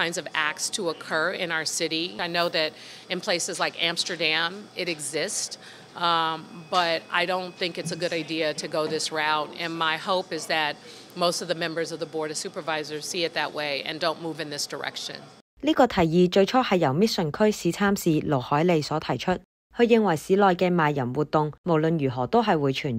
kinds of acts to occur in our city. I know that in places like Amsterdam, it exists. Um, but I don't think it's a good idea to go this route. And my hope is that most of the members of the Board of Supervisors see it that way and don't move in this direction. Mission